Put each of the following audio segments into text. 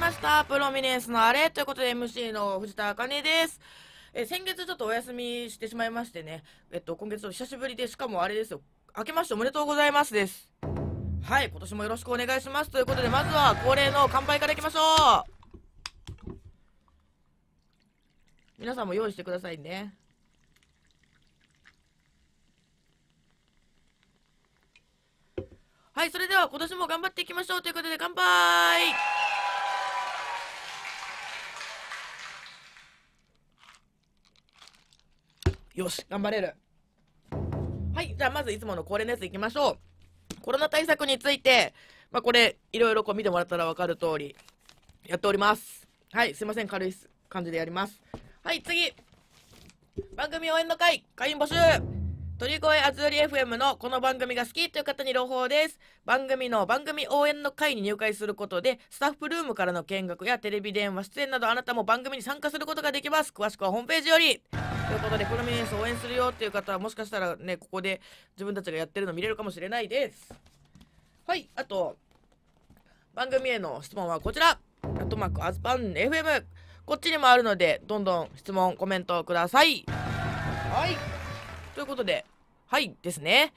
ました。プロミネンスのあれということで MC の藤田茜です。え、先月ちょっとお休みしてしまいましてね。えっと、今月久しぶりで、しかもあれですよ。明けましておめでとうございますです。はい、今年もよろしくお願いします。ということで、まずは恒例の乾杯からいきましょう。皆さんも用意してくださいね。はい、それでは今年も頑張っていきましょうということで乾杯よし、頑張れる。はい、じゃあまずいつもの恒例のやついきましょう。コロナ対策について、まあ、これ、いろいろこう見てもらったら分かる通り、やっております。はい、すいません、軽い感じでやります。はい、次。番組応援の会、会員募集鳥越あずり FM のこの番組が好きという方に朗報です。番組の番組応援の会に入会することで、スタッフルームからの見学やテレビ電話出演などあなたも番組に参加することができます。詳しくはホームページより。ということで、プロミネンス応援するよっていう方はもしかしたらね、ここで自分たちがやってるの見れるかもしれないです。はい、あと、番組への質問はこちら。アトマークアズパン FM。こっちにもあるので、どんどん質問、コメントください。はい。ということで、はいですね。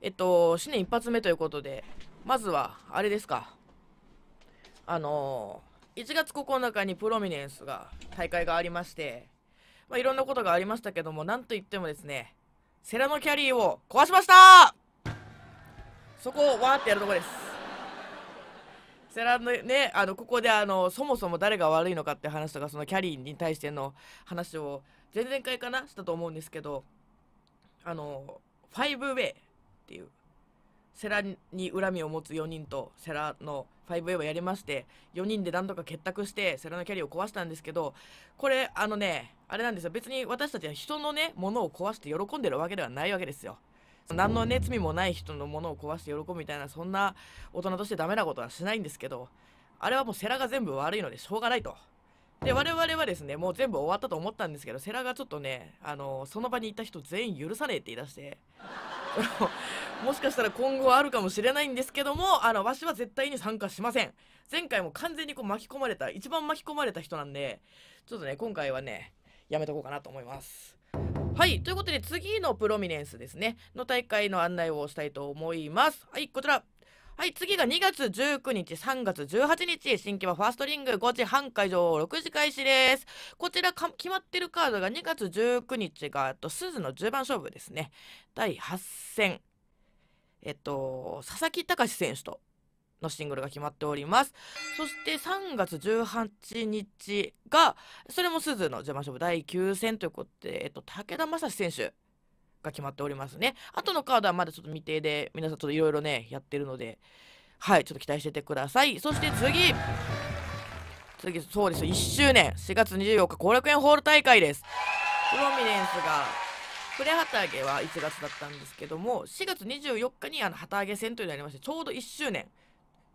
えっと、新年一発目ということで、まずは、あれですか。あのー、1月9日にプロミネンスが、大会がありまして、まあ、いろんなことがありましたけども、なんといってもですね、セラノキャリーを壊しましたそこをわーってやるとこです。セラのね、あの、ここであの、そもそも誰が悪いのかって話とか、そのキャリーに対しての話を、前々回かなしたと思うんですけど、あの、ファイブウェイっていう、セラに恨みを持つ4人とセラの 5A をやりまして、4人で何とか結託して、セラのキャリアを壊したんですけど、これ、あのね、あれなんですよ。別に私たちは人のね、ものを壊して喜んでるわけではないわけですよ。何のね、罪もない人のものを壊して喜ぶみたいな、そんな大人としてダメなことはしないんですけど、あれはもうセラが全部悪いのでしょうがないと。で我々はですねもう全部終わったと思ったんですけど世良がちょっとねあのその場にいた人全員許さねえって言い出して もしかしたら今後あるかもしれないんですけどもあのわしは絶対に参加しません前回も完全にこう巻き込まれた一番巻き込まれた人なんでちょっとね今回はねやめとこうかなと思いますはいということで次のプロミネンスですねの大会の案内をしたいと思いますはいこちらはい次が2月19日3月18日新規はファーストリング5時半会場6時開始ですこちら決まってるカードが2月19日がと鈴の10番勝負ですね第8戦えっと佐々木隆選手とのシングルが決まっておりますそして3月18日がそれも鈴の10番勝負第9戦ということで、えっと、武田正史選手が決まっておりますね。あとのカードはまだちょっと未定で、皆さんちょっといろいろね、やってるので、はい、ちょっと期待しててください。そして次次、そうですよ、1周年、4月24日、後楽園ホール大会です。プロミネンスが、プレ旗揚げは1月だったんですけども、4月24日にあの旗揚げ戦というのがありまして、ちょうど1周年。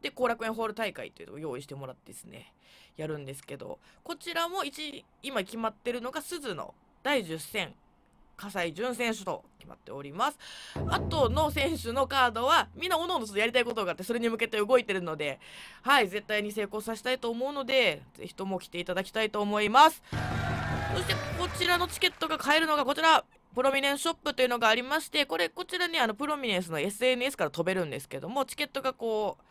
で後楽園ホール大会というのを用意してもらってですねやるんですけどこちらも1今決まってるのが鈴の第10戦葛西純選手と決まっておりますあとの選手のカードはみんなおのおのやりたいことがあってそれに向けて動いてるのではい絶対に成功させたいと思うのでぜひとも来ていただきたいと思いますそしてこちらのチケットが買えるのがこちらプロミネンスショップというのがありましてこれこちらにあのプロミネンスの SNS から飛べるんですけどもチケットがこう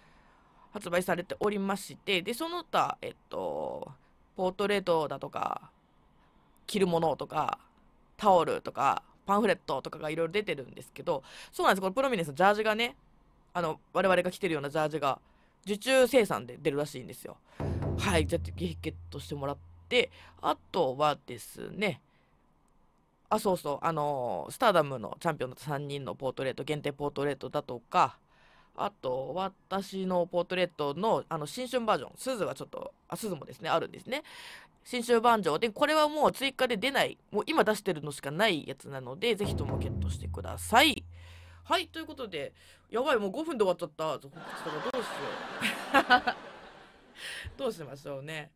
発売されておりましてでその他えっとポートレートだとか着るものとかタオルとかパンフレットとかがいろいろ出てるんですけどそうなんですこのプロミネスのジャージがねあの我々が着てるようなジャージが受注生産で出るらしいんですよはいじゃあゲットしてもらってあとはですねあそうそうあのー、スターダムのチャンピオンの3人のポートレート限定ポートレートだとかあと、私のポートレートの、あの、新春バージョン、鈴がちょっと、あ、鈴もですね、あるんですね。新春バージョンで、これはもう追加で出ない、もう今出してるのしかないやつなので、ぜひともゲットしてください。はい、ということで、やばい、もう5分で終わっちゃった。どうしよう。どうしましょうね。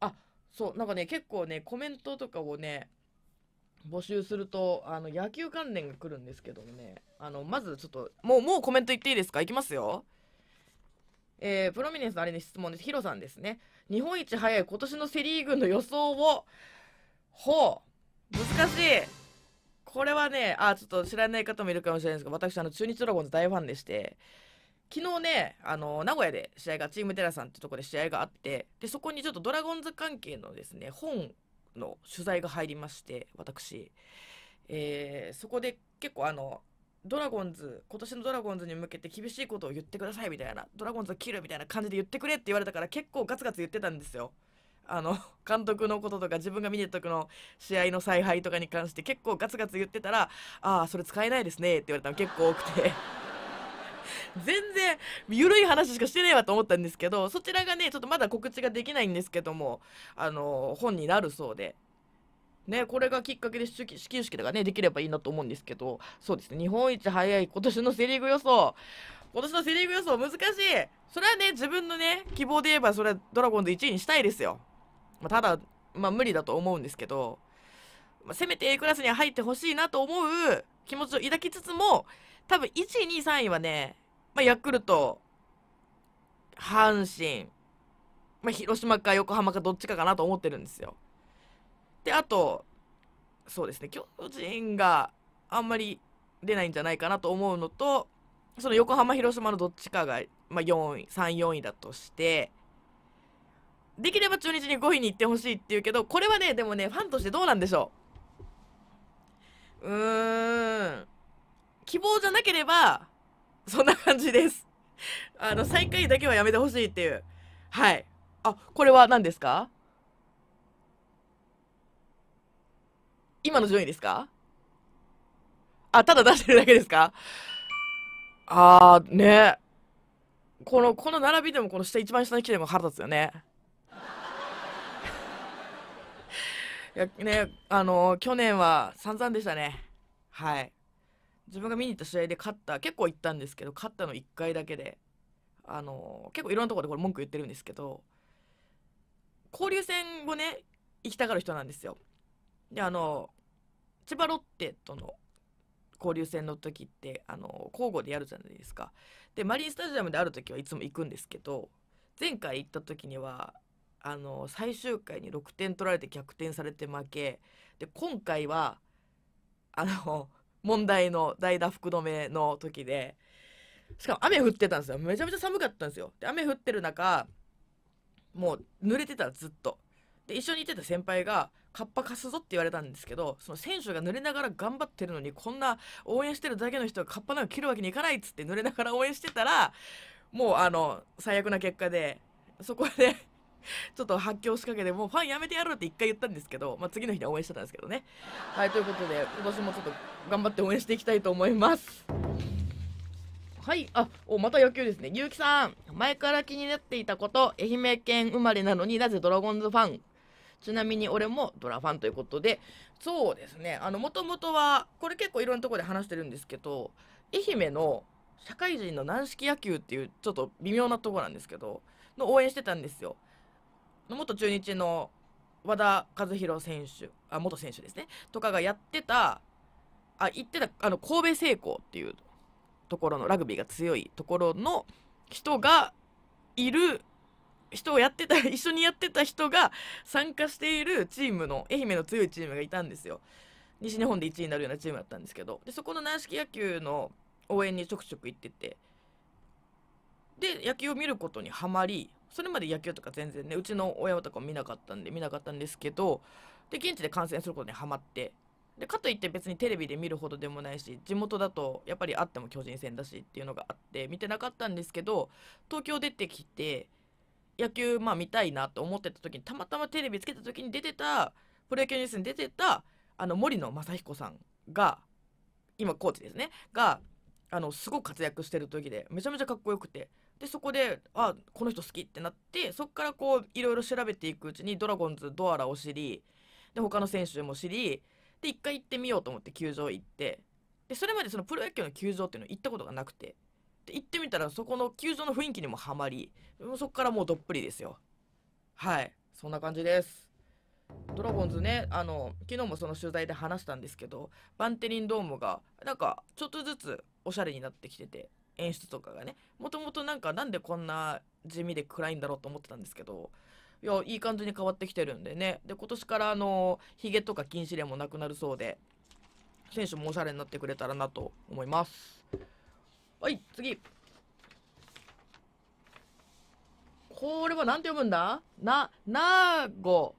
あ、そう、なんかね、結構ね、コメントとかをね、募集するとあの野球関連が来るんですけどもねあのまずちょっともうもうコメント言っていいですかいきますよえー、プロミネンスのあれに質問ですヒロさんですね日本一早い今年のセ・リーグの予想をほう難しいこれはねあちょっと知らない方もいるかもしれないですが私あの中日ドラゴンズ大ファンでして昨日ねあの名古屋で試合がチームテラさんってとこで試合があってでそこにちょっとドラゴンズ関係のですね本の取材が入りまして私、えー、そこで結構あのドラゴンズ今年のドラゴンズに向けて厳しいことを言ってくださいみたいなドラゴンズを切るみたいな感じで言ってくれって言われたから結構ガツガツ言ってたんですよ。あの 監督のこととか自分が見てた時の試合の采配とかに関して結構ガツガツ言ってたら「ああそれ使えないですね」って言われたの結構多くて全然緩い話しかしてねえわと思ったんですけどそちらがねちょっとまだ告知ができないんですけどもあの本になるそうで。ね、これがきっかけで始球式とかねできればいいなと思うんですけどそうですね日本一早い今年のセ・リーグ予想今年のセ・リーグ予想難しいそれはね自分のね希望で言えばそれはドラゴンズ1位にしたいですよ、まあ、ただまあ無理だと思うんですけど、まあ、せめて A クラスには入ってほしいなと思う気持ちを抱きつつも多分1位2位3位はねまあ、ヤクルト、阪神、まあ、広島か横浜かどっちかかなと思ってるんですよ。で、あと、そうですね、巨人があんまり出ないんじゃないかなと思うのと、その横浜、広島のどっちかが、まあ、4位、3、4位だとして、できれば中日に5位に行ってほしいっていうけど、これはね、でもね、ファンとしてどうなんでしょううーん。希望じゃなければ、そんな感じです。あの、最下位だけはやめてほしいっていう。はい。あ、これは何ですか今の順位ですかあ、ただ出してるだけですかあー、ね。この、この並びでもこの下、一番下に来ても腹立つよね。いや、ね、あの去年は散々でしたね。はい。自分が見に行った試合で勝った結構行ったんですけど勝ったの1回だけであの結構いろんなところでこれ文句言ってるんですけど交流戦をね行きたがる人なんですよ。であの千葉ロッテとの交流戦の時ってあの交互でやるじゃないですか。でマリンスタジアムである時はいつも行くんですけど前回行った時にはあの最終回に6点取られて逆転されて負けで今回はあの問題の代打福留の時でしかも雨降ってたんですよめちゃめちゃ寒かったんですよで雨降ってる中もう濡れてたずっとで一緒に行ってた先輩が「カッパ貸すぞ」って言われたんですけどその選手が濡れながら頑張ってるのにこんな応援してるだけの人がカッパなんか切るわけにいかないっつって濡れながら応援してたらもうあの最悪な結果でそこで ちょっと発狂しかけて、もうファンやめてやろうって一回言ったんですけど、まあ、次の日には応援してたんですけどね。はい、ということで、今年もちょっと頑張って応援していきたいと思います。はい、あ、お、また野球ですね。ゆうきさん、前から気になっていたこと、愛媛県生まれなのになぜドラゴンズファンちなみに俺もドラファンということで、そうですね、あの、もともとは、これ結構いろんなとこで話してるんですけど、愛媛の社会人の軟式野球っていうちょっと微妙なとこなんですけど、の応援してたんですよ。の元中日の和田和弘選手あ元選手ですねとかがやってたあ行ってたあの神戸製鋼っていうところのラグビーが強いところの人がいる人をやってた 一緒にやってた人が参加しているチームの愛媛の強いチームがいたんですよ西日本で1位になるようなチームだったんですけどでそこの軟式野球の応援にちょくちょく行っててで野球を見ることにはまりそれまで野球とか全然ねうちの親とかも見なかったんで見なかったんですけどで現地で観戦することにはまってでかといって別にテレビで見るほどでもないし地元だとやっぱりあっても巨人戦だしっていうのがあって見てなかったんですけど東京出てきて野球まあ見たいなと思ってた時にたまたまテレビつけた時に出てたプロ野球ニュースに出てたあの森野正彦さんが今コーチですねがあのすごく活躍してる時でめちゃめちゃかっこよくてでそこであこの人好きってなってそこからこういろいろ調べていくうちにドラゴンズドアラを知りで他の選手も知りで一回行ってみようと思って球場行ってでそれまでそのプロ野球の球場っていうの行ったことがなくてで行ってみたらそこの球場の雰囲気にもハマりそこからもうどっぷりですよはいそんな感じですドラゴンズねあの昨日もその取材で話したんですけどバンテリンドームがなんかちょっとずつおしゃれになってきてて演出とかがねもともとなんかなんでこんな地味で暗いんだろうと思ってたんですけどいやいい感じに変わってきてるんでねで今年からあのヒとか禁止令もなくなるそうで選手もおしゃれになってくれたらなと思いますはい次これは何て読むんだな、なご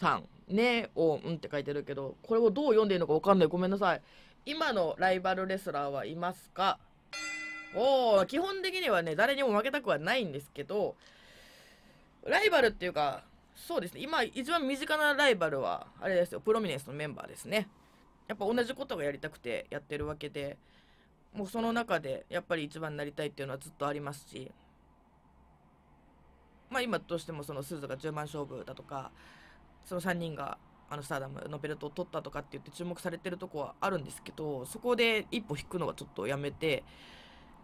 さん。ねおうんって書いてるけど、これをどう読んでいいのか分かんない。ごめんなさい。今のライバルレスラーはいますかおお基本的にはね、誰にも負けたくはないんですけど、ライバルっていうか、そうですね、今一番身近なライバルは、あれですよ、プロミネンスのメンバーですね。やっぱ同じことがやりたくてやってるわけで、もうその中でやっぱり一番になりたいっていうのはずっとありますし、まあ今どうしてもその鈴が10万勝負だとか、その3人があのスターダムのベルトを取ったとかって言って注目されてるとこはあるんですけど、そこで一歩引くのはちょっとやめて、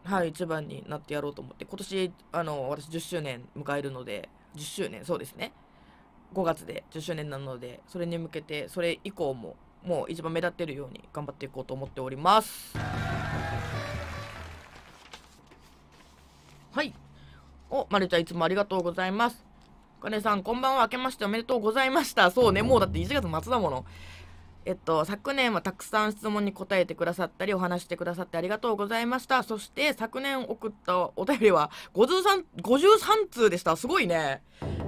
はい、一番になってやろうと思って、今年、あの、私10周年迎えるので、10周年、そうですね。5月で10周年なので、それに向けて、それ以降も、もう一番目立ってるように頑張っていこうと思っております。はい。お、まるちゃんいつもありがとうございます。かねさん、こんばんは。明けましておめでとうございました。そうね、もうだって1月末だもの。えっと、昨年はたくさん質問に答えてくださったりお話してくださってありがとうございましたそして昨年送ったお便りは 53, 53通でしたすごいね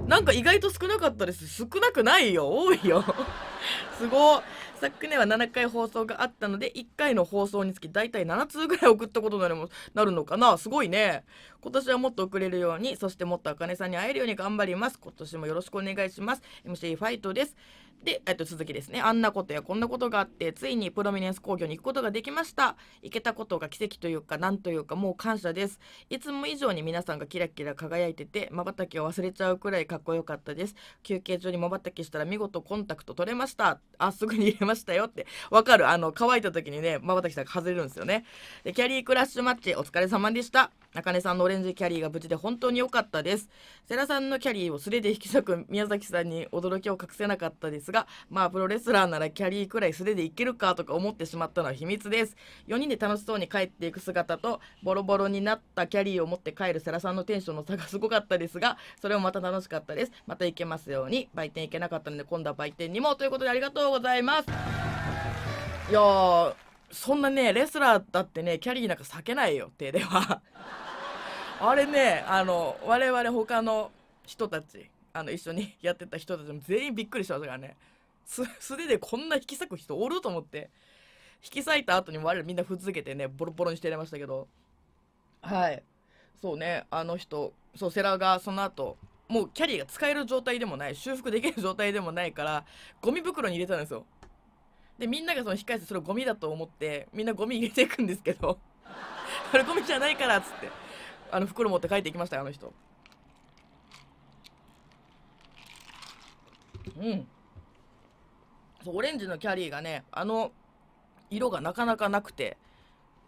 なんか意外と少なかったです少なくないよ多いよ すごい昨年は7回放送があったので1回の放送につき大体7通ぐらい送ったことになるのかなすごいね今年はもっと送れるようにそしてもっとあかねさんに会えるように頑張ります今年もよろしくお願いします MC ファイトですで、えっと、続きですね。あんなことやこんなことがあって、ついにプロミネンス工業に行くことができました。行けたことが奇跡というか、なんというか、もう感謝です。いつも以上に皆さんがキラキラ輝いてて、瞬きを忘れちゃうくらいかっこよかったです。休憩中に瞬きしたら見事コンタクト取れました。あ、すぐに入れましたよって。わかる。あの、乾いた時にね、瞬きさんが外れるんですよね。で、キャリークラッシュマッチ、お疲れ様でした。中根さんのオレンジキャリーが無事で本当に良かったです。世良さんのキャリーを素手で引き裂く宮崎さんに驚きを隠せなかったです。ですがまあプロレスラーならキャリーくらい素手でいけるかとか思ってしまったのは秘密です4人で楽しそうに帰っていく姿とボロボロになったキャリーを持って帰る世良さんのテンションの差がすごかったですがそれもまた楽しかったですまた行けますように売店行けなかったので今度は売店にもということでありがとうございますいやそんなねレスラーだってねキャリーなんか避けないよ手ではあれねあの我々他の人たちあの一緒に やってた人たちも全員びっくりしましたからね素手でこんな引き裂く人おると思って引き裂いた後に我々みんなふつけてねボロボロにしてやりましたけどはいそうねあの人そうセラがその後もうキャリーが使える状態でもない修復できる状態でもないからゴミ袋に入れたんですよでみんながその控え室それゴミだと思ってみんなゴミ入れていくんですけど あれゴミじゃないからっつってあの袋持って帰っていきましたあの人うんそうオレンジのキャリーがねあの色がなかなかなくて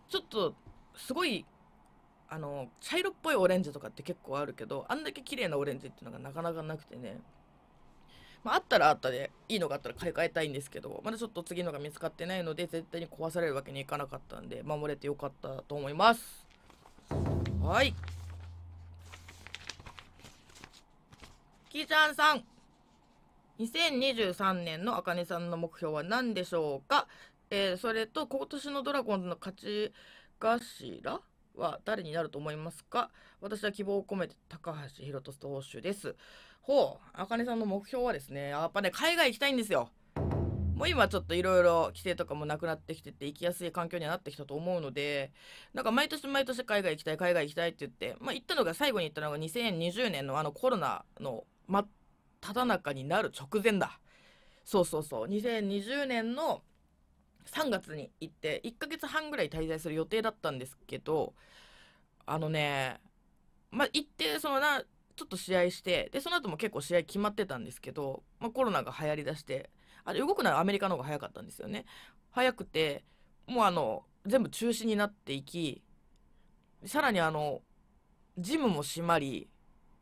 ちょっとすごいあの茶色っぽいオレンジとかって結構あるけどあんだけ綺麗なオレンジっていうのがなかなかなくてね、まあ、あったらあったでいいのがあったら買い替えたいんですけどまだちょっと次のが見つかってないので絶対に壊されるわけにいかなかったんで守れてよかったと思いますはいキーちゃんさん2023年のあかねさんの目標は何でしょうか、えー、それと今年のドラゴンズの勝ち頭は誰になると思いますか私は希望を込めて高橋宏斗投手です。ほう、あかねさんの目標はですね、やっぱね、海外行きたいんですよ。もう今ちょっといろいろ規制とかもなくなってきてて行きやすい環境にはなってきたと思うのでなんか毎年毎年海外行きたい海外行きたいって言ってまあ行ったのが最後に行ったのが2020年のあのコロナの真っただ中になる直前だそうそうそう2020年の3月に行って1ヶ月半ぐらい滞在する予定だったんですけどあのねまあ行ってそのなちょっと試合してでその後も結構試合決まってたんですけど、まあ、コロナが流行りだしてあれ動くならアメリカの方が早かったんですよね早くてもうあの全部中止になっていきさらにあのジムも閉まり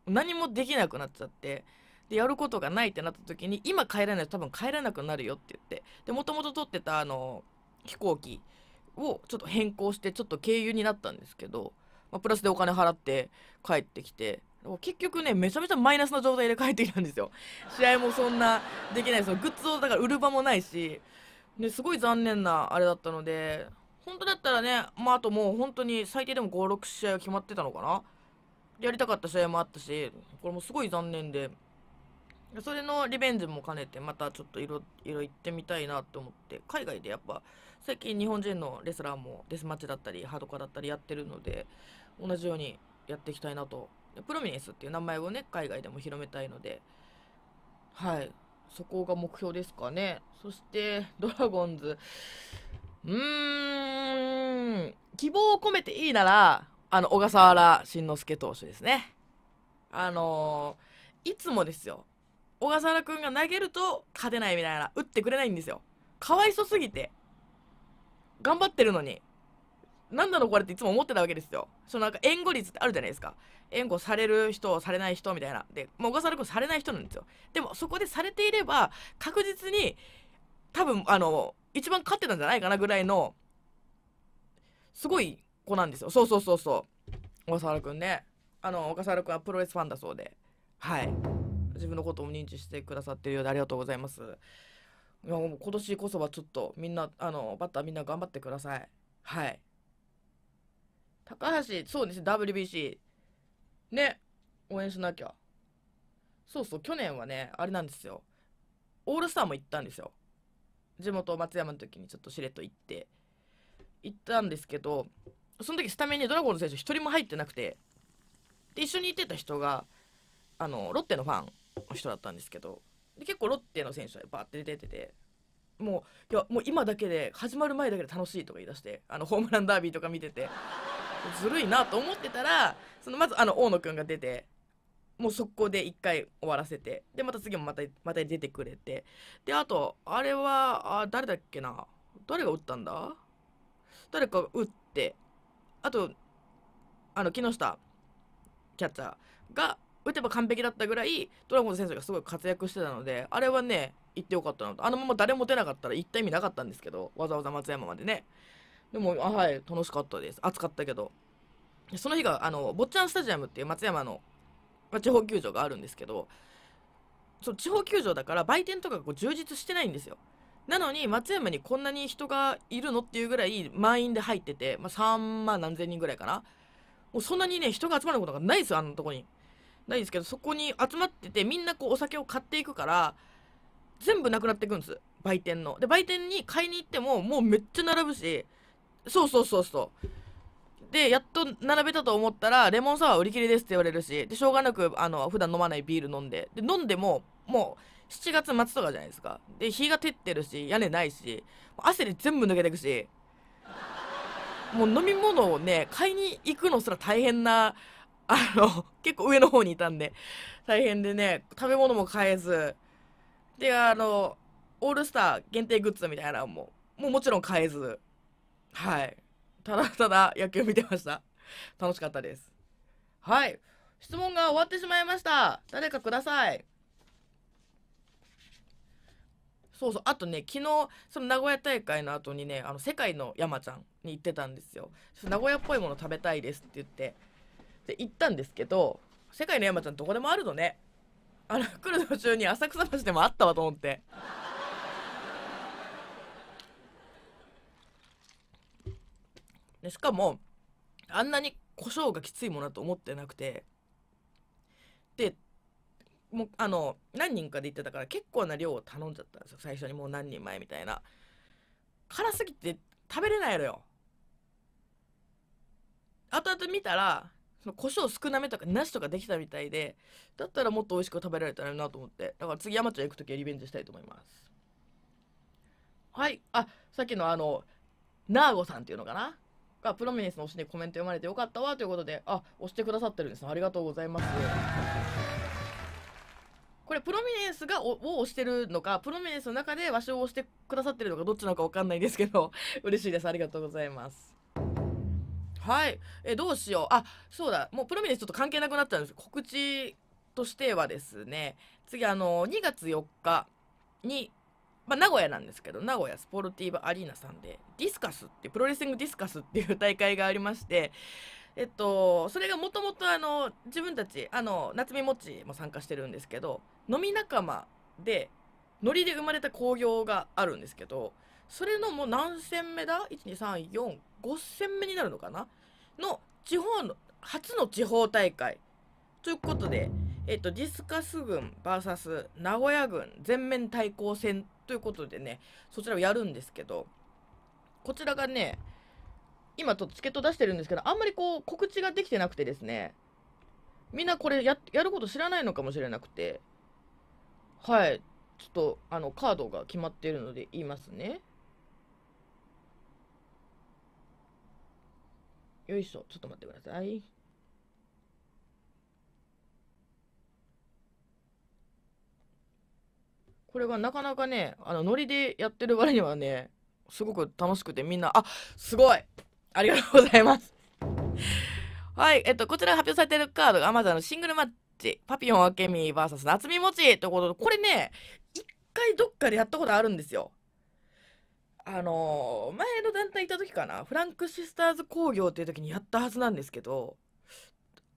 何もできなくなっちゃってでやることがないってなった時に今帰らないと多分帰らなくなるよって言ってでもともと取ってたあの飛行機をちょっと変更してちょっと経由になったんですけど、まあ、プラスでお金払って帰ってきて結局ねめちゃめちゃマイナスな状態で帰ってきたんですよ 試合もそんなできないそのグッズをだから売る場もないしすごい残念なあれだったので本当だったらねまああともう本当に最低でも56試合は決まってたのかなやりたかった試合もあったしこれもすごい残念で。それのリベンジも兼ねてまたちょっといろいろ行ってみたいなと思って海外でやっぱ最近日本人のレスラーもデスマッチだったりハードカーだったりやってるので同じようにやっていきたいなとプロミネスっていう名前をね海外でも広めたいのではいそこが目標ですかねそしてドラゴンズうーん希望を込めていいならあの小笠原慎之介投手ですねあのーいつもですよ小笠原くんが投げると勝てないみたいな打ってくれないんですよかわいそすぎて頑張ってるのになんだろうこれっていつも思ってたわけですよそのなんか援護率ってあるじゃないですか援護される人されない人みたいなで、もあ、小笠原くんされない人なんですよでもそこでされていれば確実に多分あの一番勝ってたんじゃないかなぐらいのすごい子なんですよそうそうそうそう小笠原くんねあの小笠原くんはプロレスファンだそうではい自分のことを認知してくださってるようでありがとうございます。いやもう今年こそはちょっとみんなあのバッターみんな頑張ってください。はい。高橋そうですね WBC ね応援しなきゃ。そうそう去年はねあれなんですよ。オールスターも行ったんですよ。地元松山の時にちょっとしれっと行って行ったんですけどその時スタメンにドラゴン選手1人も入ってなくてで一緒に行ってた人があのロッテのファン人だったんですけどで結構ロッテの選手はバーって出ててもういやもう今だけで始まる前だけで楽しいとか言い出してあのホームランダービーとか見ててずるいなと思ってたらそのまずあの大野君が出てもう速攻で1回終わらせてでまた次もまたまた出てくれてであとあれはあ誰だっけな誰が打ったんだ誰か打ってあとあの木下キャッチャーが打てば完璧だったぐらいドラゴンズ選手がすごい活躍してたのであれはね行ってよかったなとあのまま誰も出なかったら行った意味なかったんですけどわざわざ松山までねでもあはい楽しかったです暑かったけどその日があの坊ちゃんスタジアムっていう松山の、ま地方球場があるんですけどその地方球場だから売店とかこう充実してないんですよなのに松山にこんなに人がいるのっていうぐらい満員で入ってて、まあ、3万何千人ぐらいかなもうそんなにね人が集まることがないですよあなとこにないんですけどそこに集まっててみんなこうお酒を買っていくから全部なくなっていくんです売店ので売店に買いに行ってももうめっちゃ並ぶしそうそうそうそうでやっと並べたと思ったらレモンサワー売り切れですって言われるしでしょうがなくあの普段飲まないビール飲んでで飲んでももう7月末とかじゃないですかで日が照ってるし屋根ないし汗で全部抜けていくしもう飲み物をね買いに行くのすら大変なあの、結構上の方にいたんで、大変でね、食べ物も買えず、で、あの、オールスター限定グッズみたいなのも、もうもちろん買えず、はい。ただただ野球見てました。楽しかったです。はい。質問が終わってしまいました。誰かください。そうそうあとね昨日その名古屋大会の後にねあの世界の山ちゃんに行ってたんですよ名古屋っぽいもの食べたいですって言ってって行ったんですけど世界の山ちゃんどこでもあるのねあの来る途中に浅草橋でもあったわと思ってでしかもあんなに胡椒がきついものだと思ってなくてでもうあの何人かで行ってたから結構な量を頼んじゃったんですよ最初にもう何人前みたいな辛すぎて食べれないのよ後々見たらその胡椒少なめとかなしとかできたみたいでだったらもっと美味しく食べられたらなと思ってだから次山ちゃん行く時はリベンジしたいと思いますはいあさっきのあのナーゴさんっていうのかながプロミネスの推しにコメント読まれてよかったわということであ押してくださってるんですありがとうございますこれプロミネンスがを押してるのかプロミネンスの中で和紙を押してくださってるのかどっちなのか分かんないですけど嬉しいですありがとうございますはいえどうしようあそうだもうプロミネスちょっと関係なくなったんです告知としてはですね次あの2月4日にまあ、名古屋なんですけど名古屋スポルティーバアリーナさんでディスカスってプロレスリングディスカスっていう大会がありましてえっとそれがもともと自分たちあの夏目もちも参加してるんですけど飲み仲間でノリで生まれた興行があるんですけどそれのもう何戦目だ ?1234 5戦目になるのかなの地方の初の地方大会ということで、えっと、ディスカス軍 VS 名古屋軍全面対抗戦ということでねそちらをやるんですけどこちらがね今ちょっとチケット出してるんですけどあんまりこう告知ができてなくてですねみんなこれやること知らないのかもしれなくてはいちょっとあのカードが決まっているので言いますねよいしょ、ちょっと待ってください。これがなかなかね、あの、ノリでやってる割にはね、すごく楽しくてみんな、あ、すごいありがとうございます。はい、えっと、こちら発表されてるカードが Amazon のシングルマッチ、パピヨンアケミー VS 夏みもちということで、これね、一回どっかでやったことあるんですよ。あの前の団体いた時かなフランクシスターズ工業っていう時にやったはずなんですけど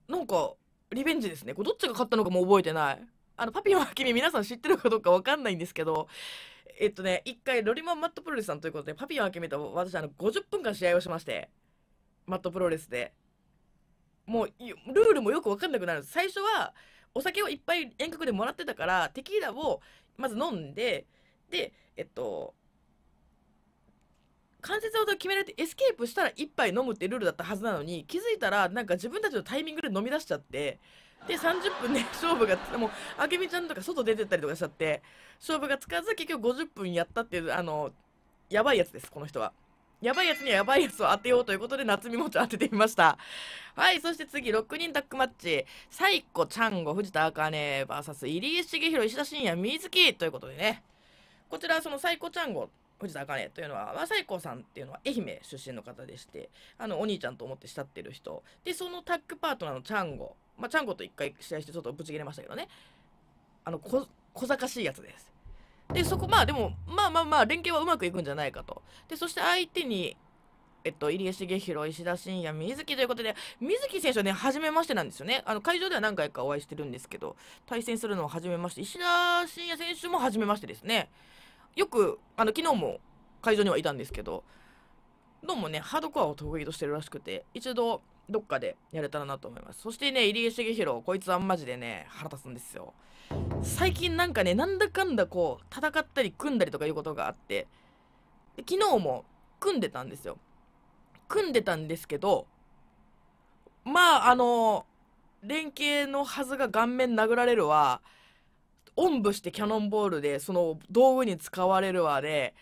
なんかリベンジですねこれどっちが勝ったのかも覚えてないあのパピオンは君皆さん知ってるかどうか分かんないんですけどえっとね一回ロリマンマットプロレスさんということでパピオンは君と私あの50分間試合をしましてマットプロレスでもうルールもよく分かんなくなるんです最初はお酒をいっぱい遠隔でもらってたからテキーラをまず飲んででえっと関節技を決められてエスケープしたら1杯飲むってルールだったはずなのに気づいたらなんか自分たちのタイミングで飲み出しちゃってで30分で、ね、勝負がもうあけみちゃんとか外出てったりとかしちゃって勝負がつかず結局50分やったっていうあのやばいやつですこの人は。やばいやつにはやばいやつを当てようということで、夏美もち当ててみました。はい、そして次、6人タッグマッチ。サイコ、チャンゴ、藤田茜 VS 入江茂弘、石田信也、水木ということでね。こちら、そのサイコ、チャンゴ藤田茜というのは和太子さんっていうのは愛媛出身の方でしてあのお兄ちゃんと思って慕ってる人でそのタッグパートナーのチャンゴ、まあ、チャンゴと一回試合してちょっとぶち切れましたけどねあの小小賢しいやつですでそこまあでもまあまあまあ連携はうまくいくんじゃないかとでそして相手にえっと、入江茂弘、石田真也、水木ということで、水木選手はね、初めましてなんですよね。あの会場では何回かお会いしてるんですけど、対戦するのは初めまして、石田真也選手も初めましてですね。よくあの昨日も会場にはいたんですけどどうもねハードコアを得意としてるらしくて一度どっかでやれたらなと思いますそしてね入江茂弘こいつはマジでね腹立つんですよ最近なんかねなんだかんだこう戦ったり組んだりとかいうことがあってで昨日も組んでたんですよ組んでたんですけどまああの連携のはずが顔面殴られるわおんぶしてキャノンボールでその道具に使われるわで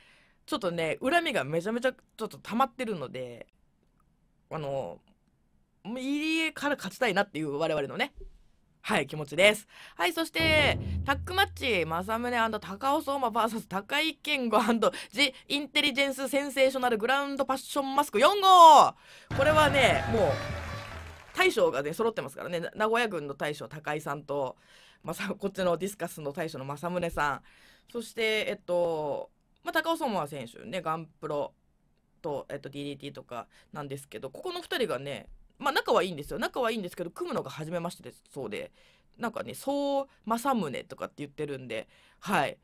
ちょっとね恨みがめちゃめちゃちょっと溜まってるのであの入江から勝ちたいなっていう我々のねはい、気持ちです。はい、そして、タックマッチ、政宗高尾相馬 VS 高井健吾ジ・インテリジェンス・センセーショナル・グラウンド・パッション・マスク4号これはね、もう、大将がね、揃ってますからね、名古屋軍の大将高井さんと、まさ こっちのディスカスの大将の正宗さんそしてえっと、まあ、高尾相馬選手ねガンプロと、えっと、DDT とかなんですけどここの2人がねまあ仲はいいんですよ仲はいいんですけど組むのが初めましてですそうでなんかね「総正宗」とかって言ってるんではい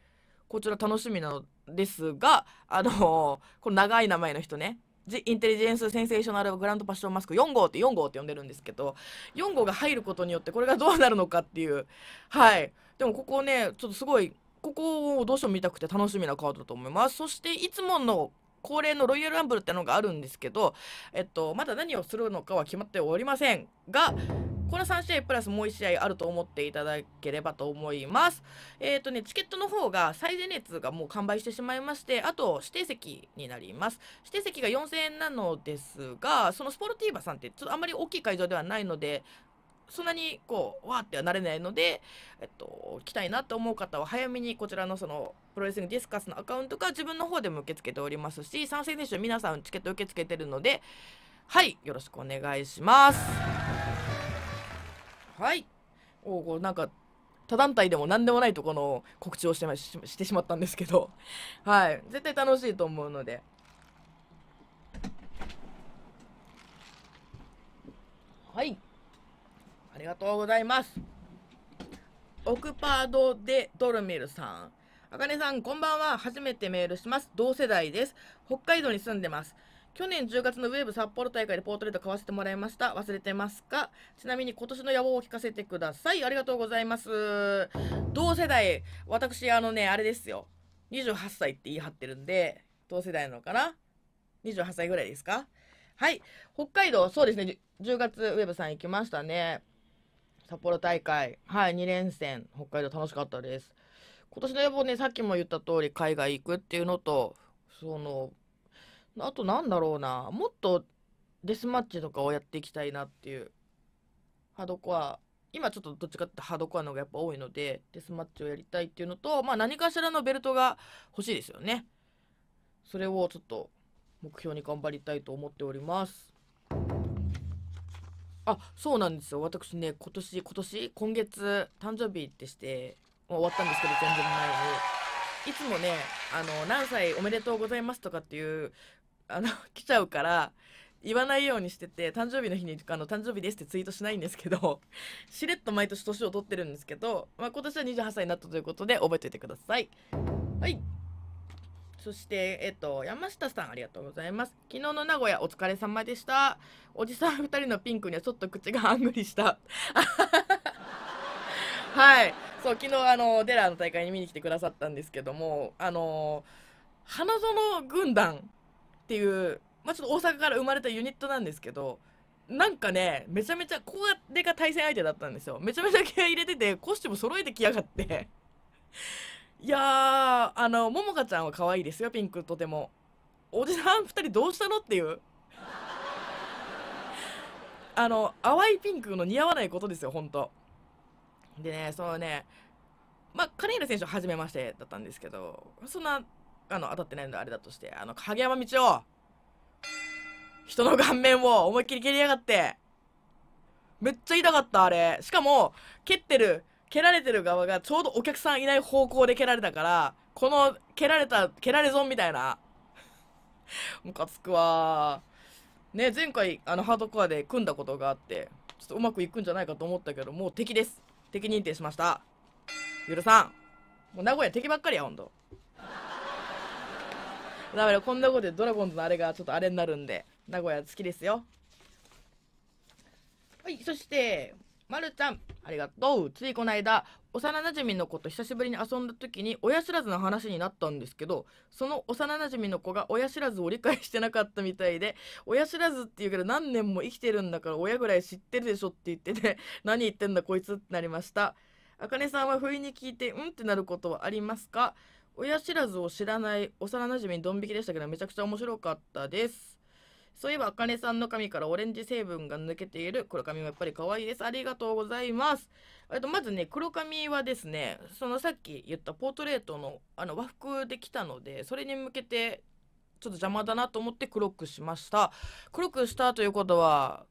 こちら楽しみなのですがあのー、この長い名前の人ねインテリジェンス・センセーショナル・グランド・パッション・マスク4号って4号って呼んでるんですけど4号が入ることによってこれがどうなるのかっていうはいでもここねちょっとすごいここをどうしても見たくて楽しみなカードだと思いますそしていつもの恒例のロイヤルランブルってのがあるんですけど、えっと、まだ何をするのかは決まっておりませんがこの3試合プラスもう1試合あると思っていただければと思います。えっ、ー、とね、チケットの方が最前列がもう完売してしまいまして、あと指定席になります。指定席が4000円なのですが、そのスポルティーバさんってちょっとあんまり大きい会場ではないので、そんなにこうわーってはなれないので、えっと、来たいなと思う方は早めにこちらのそのプロレスリングディスカスのアカウントか自分の方でも受け付けておりますし参戦選手皆さんチケット受け付けてるのではいよろしくお願いします。はいおお、なんか他団体でも何でもないとこの告知をしてししてしまったんですけど はい絶対楽しいと思うのではいありがとうございますオクパード・デ・ドルミルさんあかねさんこんばんは初めてメールします同世代です北海道に住んでます去年10月のウェーブ札幌大会でポートレート買わせてもらいました。忘れてますかちなみに今年の野望を聞かせてください。ありがとうございます。同世代、私、あのね、あれですよ。28歳って言い張ってるんで、同世代なのかな ?28 歳ぐらいですかはい。北海道、そうですね。10月ウェブさん行きましたね。札幌大会。はい。2連戦。北海道楽しかったです。今年の野望ね、さっきも言った通り、海外行くっていうのと、その、あとなんだろうな、もっとデスマッチとかをやっていきたいなっていう。ハードコア、今ちょっとどっちかってハードコアの方がやっぱ多いので、デスマッチをやりたいっていうのと、まあ何かしらのベルトが欲しいですよね。それをちょっと目標に頑張りたいと思っております。あ、そうなんですよ。私ね、今年、今年、今月、誕生日ってして、もう終わったんですけど、全然前に。いつもね、あの、何歳おめでとうございますとかっていうあの 来ちゃうから言わないようにしてて誕生日の日にあの誕生日ですってツイートしないんですけど しれっと毎年年を取ってるんですけど、まあ、今年は28歳になったということで覚えておいてください。はいそして、えっと、山下さん、ありがとうございます。昨日の名古屋、お疲れ様でした。おじさん2人のピンクにはちょっと口がハングリした。はい。そう、昨日、あの、デラーの大会に見に来てくださったんですけども、あの、花園軍団っていう、まあ、ちょっと大阪から生まれたユニットなんですけどなんかねめちゃめちゃここでが対戦相手だったんですよめちゃめちゃ気合入れててコスチューム揃えてきやがっていやあのももかちゃんは可愛いですよピンクとてもおじさん2人どうしたのっていうあの淡いピンクの似合わないことですよほんとでねそのねまあ金平選手は初めましてだったんですけどそんなあの当たってないのであれだとしてあの影山道を人の顔面を思いっきり蹴りやがってめっちゃ痛かったあれしかも蹴ってる蹴られてる側がちょうどお客さんいない方向で蹴られたからこの蹴られた蹴られ損みたいなムカつくわね前回あのハードコアで組んだことがあってちょっとうまくいくんじゃないかと思ったけどもう敵です敵認定しましたゆるさんもう名古屋敵ばっかりやほんとダメだ、こんなことでドラゴンズのあれがちょっとあれになるんで、名古屋好きですよ。はい、そして、まるちゃん、ありがとう。ついこの間、幼なじみの子と久しぶりに遊んだ時に親知らずの話になったんですけどその幼なじみの子が親知らずを理解してなかったみたいで親知らずっていうけど何年も生きてるんだから親ぐらい知ってるでしょって言ってて 何言ってんだこいつってなりましたあかねさんは不意に聞いてうんってなることはありますか親知らずを知らない幼なじみにドン引きでしたけどめちゃくちゃ面白かったですそういえばあかねさんの髪からオレンジ成分が抜けている黒髪もやっぱり可愛いですありがとうございますえっとまずね黒髪はですねそのさっき言ったポートレートのあの和服で来たのでそれに向けてちょっと邪魔だなと思って黒くしました黒くしたということは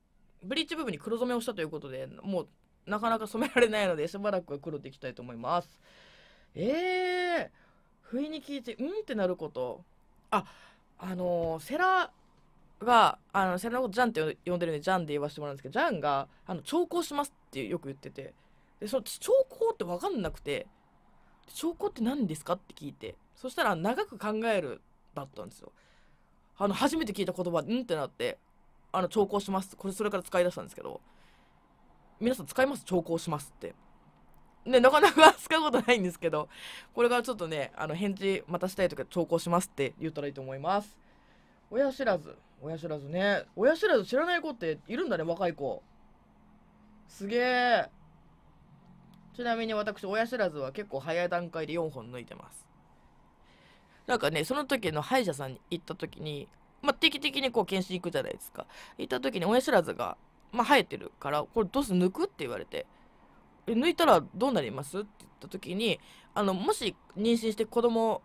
ブリーチ部分に黒染めをしたということでもうなかなか染められないのでしばらくは黒でいきたいと思いますえー、不意に聞いてうんってなることああのセラがあのセラのことジャンって呼んでるんでジャンで言わせてもらうんですけどジャンがあの兆候しますってよく言っててでその兆候って分かんなくて兆候って何ですかって聞いてそしたら長く考えるだったんですよあの初めて聞いた言葉でうんってなってあの兆候しますこれそれから使い出したんですけど皆さん使います兆候しますってね、なかなか 使うことないんですけど、これからちょっとね、あの、返事またしたいとか投稿しますって言ったらいいと思います。親知らず。親知らずね。親知らず知らない子っているんだね、若い子。すげえ。ちなみに私、親知らずは結構早い段階で4本抜いてます。なんかね、その時の歯医者さんに行った時に、まあ、定期的にこう検診行くじゃないですか。行った時に親知らずが、まあ、生えてるから、これどうする抜くって言われて。抜いたらどうなりますって言った時にあのもし妊娠して子供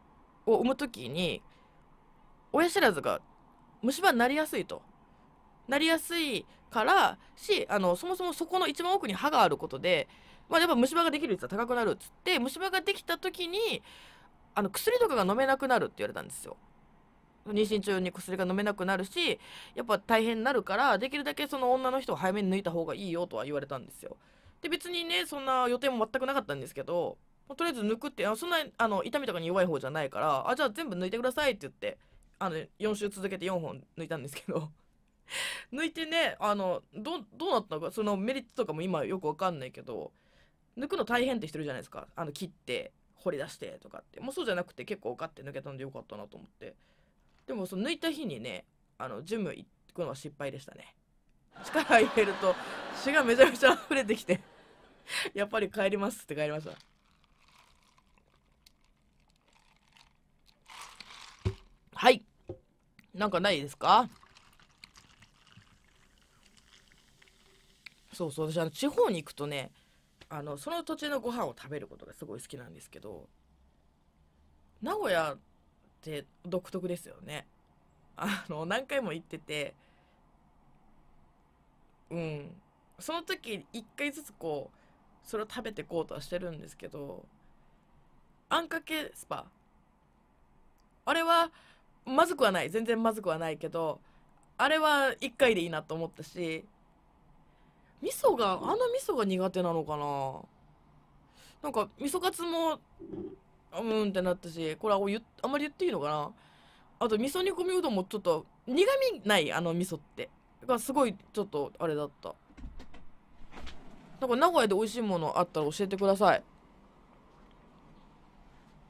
を産む時に親知らずが虫歯になりやすいとなりやすいからしあのそもそもそこの一番奥に歯があることで、まあ、やっぱ虫歯ができる率は高くなるっつって虫歯ができた時にあの薬とかが飲めなくなるって言われたんですよ。妊娠中に薬が飲めなくなるしやっぱ大変になるからできるだけその女の人を早めに抜いた方がいいよとは言われたんですよ。で別にねそんな予定も全くなかったんですけどとりあえず抜くってあそんなあの痛みとかに弱い方じゃないからあじゃあ全部抜いてくださいって言ってあの4週続けて4本抜いたんですけど 抜いてねあのどどうなったのかそのメリットとかも今よく分かんないけど抜くの大変って人いるじゃないですかあの切って掘り出してとかってもうそうじゃなくて結構ガッて抜けたんでよかったなと思ってでもその抜いた日にねあのジム行くのは失敗でしたね力入れると血がめちゃめちゃ溢れてきてやっぱり帰りますって帰りましたはいなんかないですかそうそう私あの地方に行くとねあのその土地のご飯を食べることがすごい好きなんですけど名古屋って独特ですよねあの何回も行っててうんその時一回ずつこうそれを食べてこうとはしてるんですけどあんかけスパあれはまずくはない全然まずくはないけどあれは1回でいいなと思ったし味噌があの味噌が苦手なのかななんか味噌カツもうんってなったしこれはあんまり言っていいのかなあと味噌煮込みうどんもちょっと苦味ないあの味噌ってがすごいちょっとあれだったなんか名古屋で美味しいものあったら教えてください